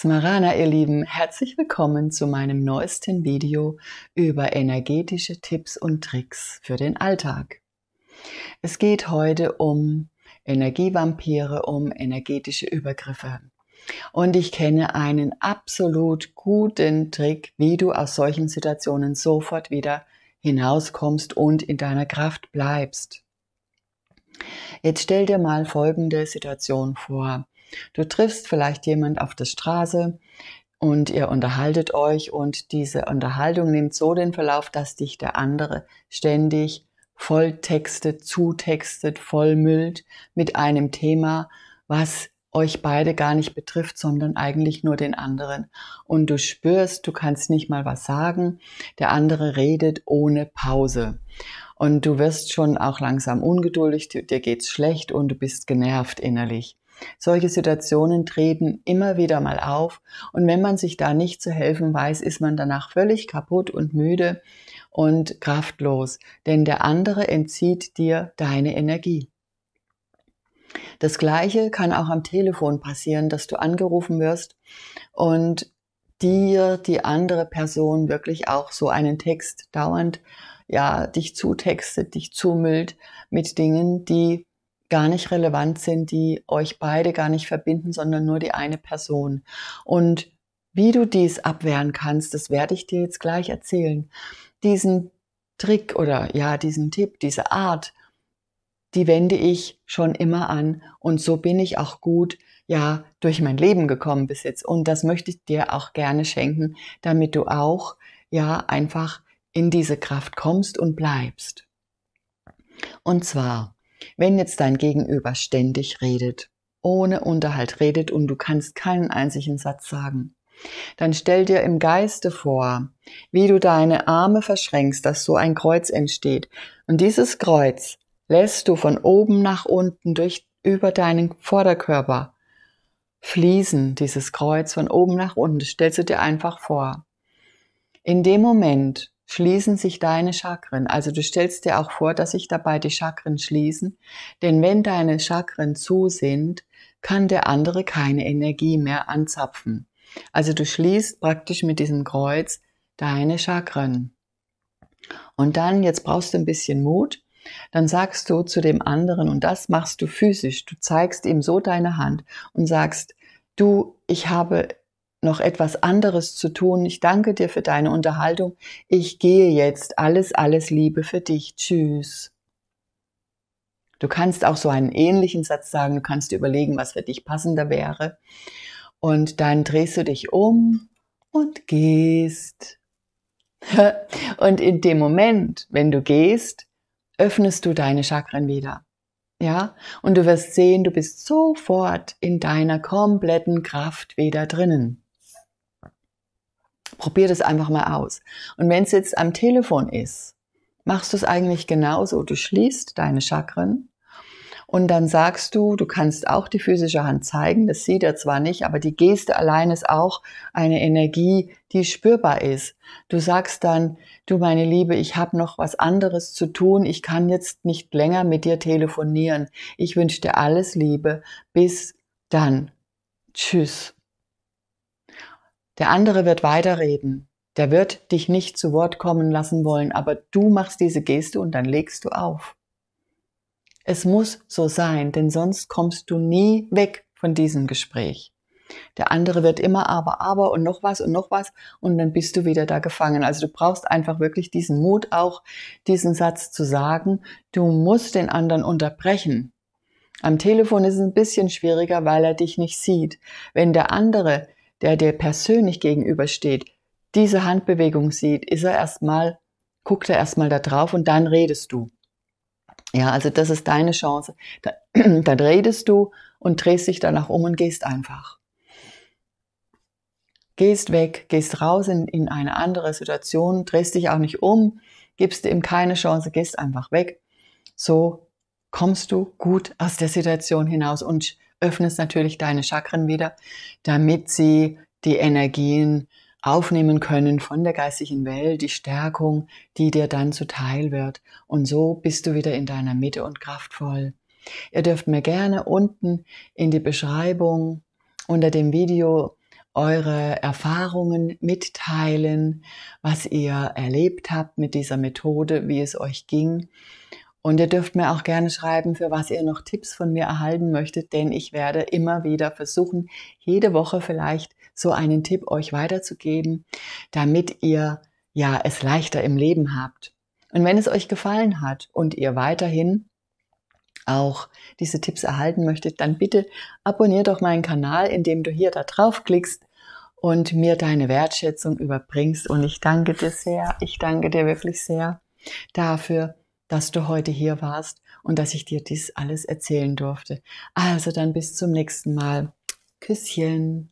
Smarana, ihr Lieben, herzlich willkommen zu meinem neuesten Video über energetische Tipps und Tricks für den Alltag. Es geht heute um Energievampire, um energetische Übergriffe. Und ich kenne einen absolut guten Trick, wie du aus solchen Situationen sofort wieder hinauskommst und in deiner Kraft bleibst. Jetzt stell dir mal folgende Situation vor. Du triffst vielleicht jemand auf der Straße und ihr unterhaltet euch und diese Unterhaltung nimmt so den Verlauf, dass dich der andere ständig volltextet, zutextet, vollmüllt mit einem Thema, was euch beide gar nicht betrifft, sondern eigentlich nur den anderen. Und du spürst, du kannst nicht mal was sagen, der andere redet ohne Pause. Und du wirst schon auch langsam ungeduldig, dir geht's schlecht und du bist genervt innerlich. Solche Situationen treten immer wieder mal auf und wenn man sich da nicht zu helfen weiß, ist man danach völlig kaputt und müde und kraftlos, denn der andere entzieht dir deine Energie. Das gleiche kann auch am Telefon passieren, dass du angerufen wirst und dir die andere Person wirklich auch so einen Text dauernd ja dich zutextet, dich zumüllt mit Dingen, die gar nicht relevant sind, die euch beide gar nicht verbinden, sondern nur die eine Person. Und wie du dies abwehren kannst, das werde ich dir jetzt gleich erzählen. Diesen Trick oder ja, diesen Tipp, diese Art, die wende ich schon immer an und so bin ich auch gut ja durch mein Leben gekommen bis jetzt und das möchte ich dir auch gerne schenken, damit du auch ja einfach in diese Kraft kommst und bleibst. Und zwar wenn jetzt dein Gegenüber ständig redet, ohne Unterhalt redet und du kannst keinen einzigen Satz sagen, dann stell dir im Geiste vor, wie du deine Arme verschränkst, dass so ein Kreuz entsteht. Und dieses Kreuz lässt du von oben nach unten durch über deinen Vorderkörper fließen, dieses Kreuz von oben nach unten. Stellst du dir einfach vor. In dem Moment, schließen sich deine Chakren. Also du stellst dir auch vor, dass sich dabei die Chakren schließen, denn wenn deine Chakren zu sind, kann der andere keine Energie mehr anzapfen. Also du schließt praktisch mit diesem Kreuz deine Chakren. Und dann, jetzt brauchst du ein bisschen Mut, dann sagst du zu dem anderen, und das machst du physisch, du zeigst ihm so deine Hand und sagst, du, ich habe noch etwas anderes zu tun. Ich danke dir für deine Unterhaltung. Ich gehe jetzt. Alles, alles Liebe für dich. Tschüss. Du kannst auch so einen ähnlichen Satz sagen. Du kannst dir überlegen, was für dich passender wäre. Und dann drehst du dich um und gehst. Und in dem Moment, wenn du gehst, öffnest du deine Chakren wieder. Ja, und du wirst sehen, du bist sofort in deiner kompletten Kraft wieder drinnen. Probier das einfach mal aus. Und wenn es jetzt am Telefon ist, machst du es eigentlich genauso. Du schließt deine Chakren und dann sagst du, du kannst auch die physische Hand zeigen, das sieht er zwar nicht, aber die Geste allein ist auch eine Energie, die spürbar ist. Du sagst dann, du meine Liebe, ich habe noch was anderes zu tun, ich kann jetzt nicht länger mit dir telefonieren. Ich wünsche dir alles Liebe. Bis dann. Tschüss. Der andere wird weiterreden. Der wird dich nicht zu Wort kommen lassen wollen, aber du machst diese Geste und dann legst du auf. Es muss so sein, denn sonst kommst du nie weg von diesem Gespräch. Der andere wird immer aber, aber und noch was und noch was und dann bist du wieder da gefangen. Also du brauchst einfach wirklich diesen Mut auch, diesen Satz zu sagen, du musst den anderen unterbrechen. Am Telefon ist es ein bisschen schwieriger, weil er dich nicht sieht. Wenn der andere der dir persönlich gegenübersteht, diese Handbewegung sieht, ist er erstmal, guckt er erstmal da drauf und dann redest du. Ja, also das ist deine Chance. Da, dann redest du und drehst dich danach um und gehst einfach. Gehst weg, gehst raus in, in eine andere Situation, drehst dich auch nicht um, gibst ihm keine Chance, gehst einfach weg. So kommst du gut aus der Situation hinaus und öffnest natürlich deine Chakren wieder, damit sie die Energien aufnehmen können von der geistigen Welt, die Stärkung, die dir dann zuteil wird. Und so bist du wieder in deiner Mitte und kraftvoll. Ihr dürft mir gerne unten in die Beschreibung unter dem Video eure Erfahrungen mitteilen, was ihr erlebt habt mit dieser Methode, wie es euch ging. Und ihr dürft mir auch gerne schreiben, für was ihr noch Tipps von mir erhalten möchtet, denn ich werde immer wieder versuchen, jede Woche vielleicht so einen Tipp euch weiterzugeben, damit ihr ja es leichter im Leben habt. Und wenn es euch gefallen hat und ihr weiterhin auch diese Tipps erhalten möchtet, dann bitte abonnier doch meinen Kanal, indem du hier da drauf klickst und mir deine Wertschätzung überbringst. Und ich danke dir sehr, ich danke dir wirklich sehr dafür, dass du heute hier warst und dass ich dir dies alles erzählen durfte. Also dann bis zum nächsten Mal. Küsschen.